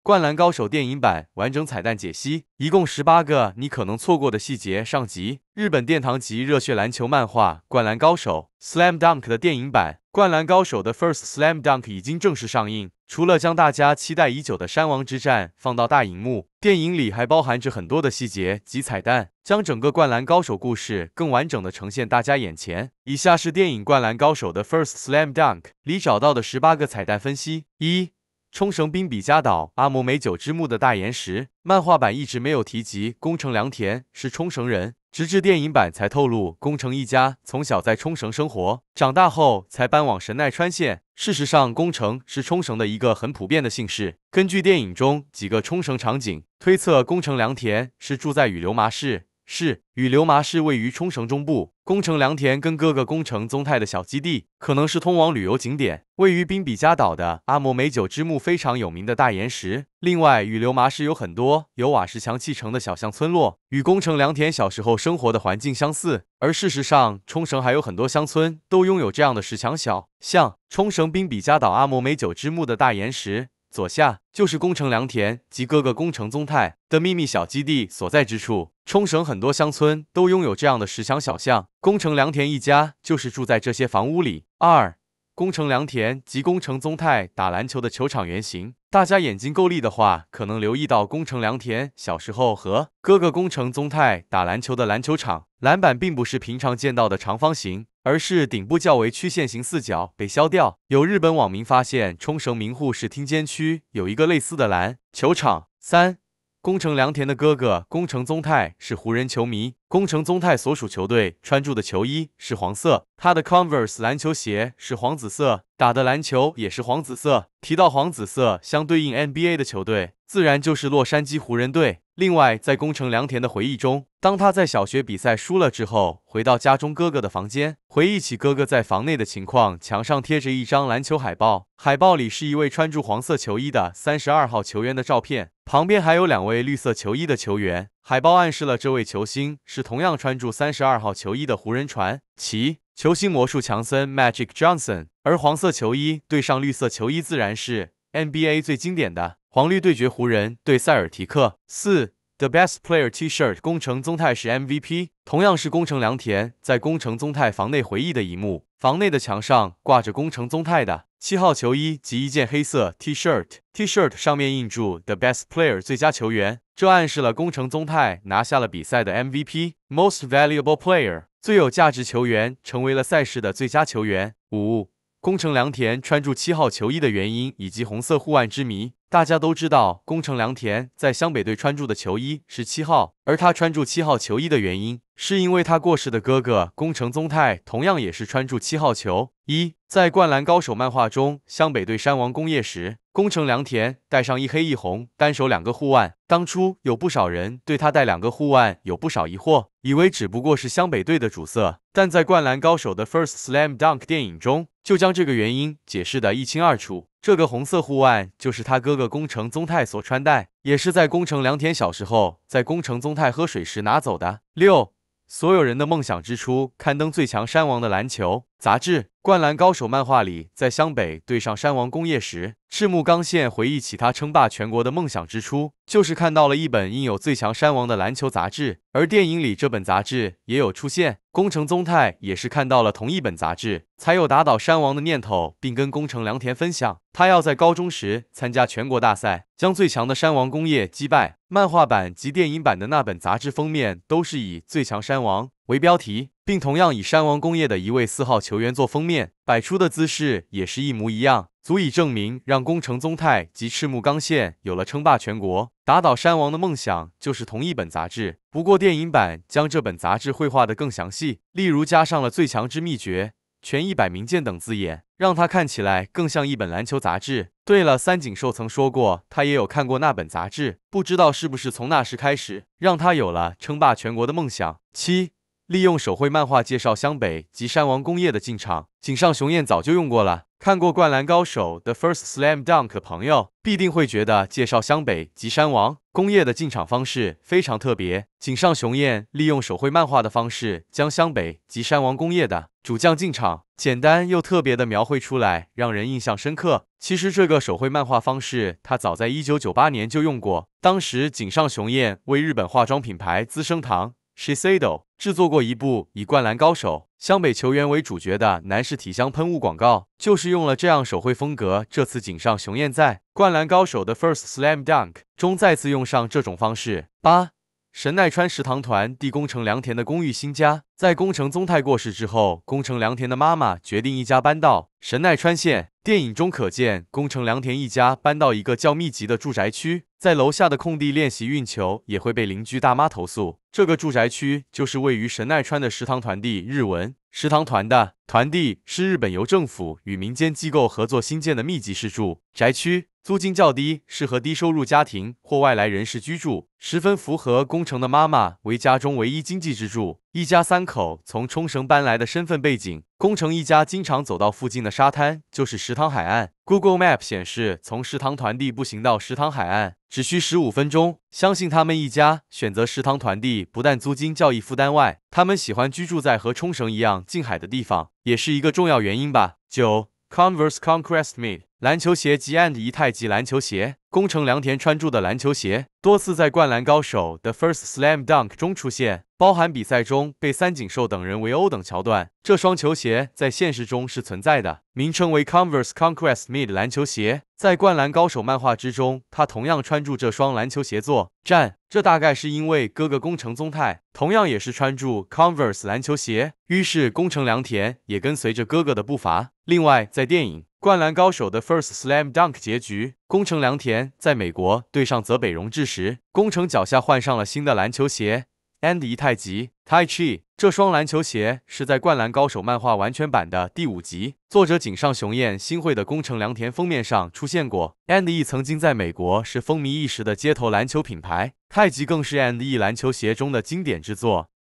《灌篮高手》电影版完整彩蛋解析，一共十八个你可能错过的细节。上集，日本殿堂级热血篮球漫画《灌篮高手》（Slam Dunk） 的电影版《灌篮高手》的 first Slam Dunk 已经正式上映。除了将大家期待已久的山王之战放到大荧幕，电影里还包含着很多的细节及彩蛋，将整个《灌篮高手》故事更完整的呈现大家眼前。以下是电影《灌篮高手》的 first Slam Dunk 里找到的十八个彩蛋分析一。冲绳兵比加岛阿摩美酒之墓的大岩石，漫画版一直没有提及宫城良田是冲绳人，直至电影版才透露宫城一家从小在冲绳生活，长大后才搬往神奈川县。事实上，宫城是冲绳的一个很普遍的姓氏。根据电影中几个冲绳场景推测，宫城良田是住在羽流麻市。是与流麻市位于冲绳中部，宫城良田跟哥哥宫城宗太的小基地，可能是通往旅游景点位于冰比加岛的阿摩美酒之墓非常有名的大岩石。另外，与流麻市有很多由瓦石墙砌成的小巷村落，与宫城良田小时候生活的环境相似。而事实上，冲绳还有很多乡村都拥有这样的石墙小巷。冲绳冰比加岛阿摩美酒之墓的大岩石。左下就是宫城良田及各个宫城宗泰的秘密小基地所在之处。冲绳很多乡村都拥有这样的石墙小巷，宫城良田一家就是住在这些房屋里。二宫城良田及宫城宗太打篮球的球场原型，大家眼睛够利的话，可能留意到宫城良田小时候和哥哥宫城宗太打篮球的篮球场，篮板并不是平常见到的长方形，而是顶部较为曲线型四角被削掉。有日本网民发现，冲绳名护市厅监区有一个类似的篮球场。三。宫城良田的哥哥宫城宗太是湖人球迷。宫城宗太所属球队穿住的球衣是黄色，他的 Converse 篮球鞋是黄紫色，打的篮球也是黄紫色。提到黄紫色，相对应 NBA 的球队。自然就是洛杉矶湖人队。另外，在宫城良田的回忆中，当他在小学比赛输了之后，回到家中哥哥的房间，回忆起哥哥在房内的情况。墙上贴着一张篮球海报，海报里是一位穿着黄色球衣的三十二号球员的照片，旁边还有两位绿色球衣的球员。海报暗示了这位球星是同样穿着三十二号球衣的湖人传奇球星魔术强森 （Magic Johnson）。而黄色球衣对上绿色球衣，自然是 NBA 最经典的。黄绿对决，湖人对塞尔提克四。The best player T-shirt，工城宗泰是 MVP。同样是工程良田在工程宗泰房内回忆的一幕，房内的墙上挂着工程宗泰的七号球衣及一件黑色 T-shirt，T-shirt 上面印住 The best player 最佳球员，这暗示了工程宗泰拿下了比赛的 MVP。Most valuable player 最有价值球员成为了赛事的最佳球员。五，工程良田穿住七号球衣的原因以及红色护腕之谜。大家都知道，宫城良田在湘北队穿住的球衣是七号，而他穿住七号球衣的原因。是因为他过世的哥哥宫城宗太同样也是穿住七号球一，在《灌篮高手》漫画中，湘北对山王工业时，宫城良田带上一黑一红单手两个护腕。当初有不少人对他戴两个护腕有不少疑惑，以为只不过是湘北队的主色，但在《灌篮高手》的 First Slam Dunk 电影中，就将这个原因解释得一清二楚。这个红色护腕就是他哥哥宫城宗太所穿戴，也是在宫城良田小时候在宫城宗太喝水时拿走的。六。所有人的梦想之初，刊登最强山王的篮球杂志《灌篮高手》漫画里，在湘北对上山王工业时，赤木刚宪回忆起他称霸全国的梦想之初，就是看到了一本印有最强山王的篮球杂志。而电影里这本杂志也有出现。宫城宗太也是看到了同一本杂志，才有打倒山王的念头，并跟宫城良田分享，他要在高中时参加全国大赛，将最强的山王工业击败。漫画版及电影版的那本杂志封面都是以最强山王为标题，并同样以山王工业的一位四号球员做封面，摆出的姿势也是一模一样，足以证明让宫城宗太及赤木刚宪有了称霸全国、打倒山王的梦想就是同一本杂志。不过电影版将这本杂志绘画的更详细，例如加上了最强之秘诀、全一百名剑等字眼。让他看起来更像一本篮球杂志。对了，三井寿曾说过，他也有看过那本杂志，不知道是不是从那时开始，让他有了称霸全国的梦想。七。利用手绘漫画介绍湘北及山王工业的进场，井上雄彦早就用过了。看过《灌篮高手》的 First Slam Dunk 朋友，必定会觉得介绍湘北及山王工业的进场方式非常特别。井上雄彦利用手绘漫画的方式，将湘北及山王工业的主将进场简单又特别的描绘出来，让人印象深刻。其实这个手绘漫画方式，他早在1998年就用过，当时井上雄彦为日本化妆品牌资生堂 Shiseido。制作过一部以灌篮高手湘北球员为主角的男士体香喷雾广告，就是用了这样手绘风格。这次井上雄彦在《灌篮高手》的 First Slam Dunk 中再次用上这种方式。八神奈川食堂团地宫城良田的公寓新家，在宫城宗泰过世之后，宫城良田的妈妈决定一家搬到神奈川县。电影中可见，宫城良田一家搬到一个较密集的住宅区，在楼下的空地练习运球，也会被邻居大妈投诉。这个住宅区就是位于神奈川的食堂团地日文食堂团的团地，是日本由政府与民间机构合作新建的密集式住宅区。租金较低，适合低收入家庭或外来人士居住，十分符合。工程的妈妈为家中唯一经济支柱，一家三口从冲绳搬来的身份背景。工程一家经常走到附近的沙滩，就是石塘海岸。Google Map 显示，从石塘团地步行到石塘海岸只需十五分钟。相信他们一家选择石塘团地，不但租金较易负担外，他们喜欢居住在和冲绳一样近海的地方，也是一个重要原因吧。九 Converse c o n q u e s t e a t 篮球鞋及 a n d 一太极篮球鞋，宫城良田穿著的篮球鞋，多次在《灌篮高手》的 First Slam Dunk 中出现。包含比赛中被三井寿等人围殴等桥段，这双球鞋在现实中是存在的，名称为 Converse Conquest Mid 篮球鞋。在《灌篮高手》漫画之中，他同样穿住这双篮球鞋作战。这大概是因为哥哥宫城宗太同样也是穿住 Converse 篮球鞋，于是宫城良田也跟随着哥哥的步伐。另外，在电影《灌篮高手》的 First Slam Dunk 结局，宫城良田在美国对上泽北荣治时，宫城脚下换上了新的篮球鞋。a n d y 太极 （Tai Chi） 这双篮球鞋是在《灌篮高手》漫画完全版的第五集，作者井上雄彦新绘的工程良田封面上出现过。a n d y 曾经在美国是风靡一时的街头篮球品牌，太极更是 a n d y 篮球鞋中的经典之作。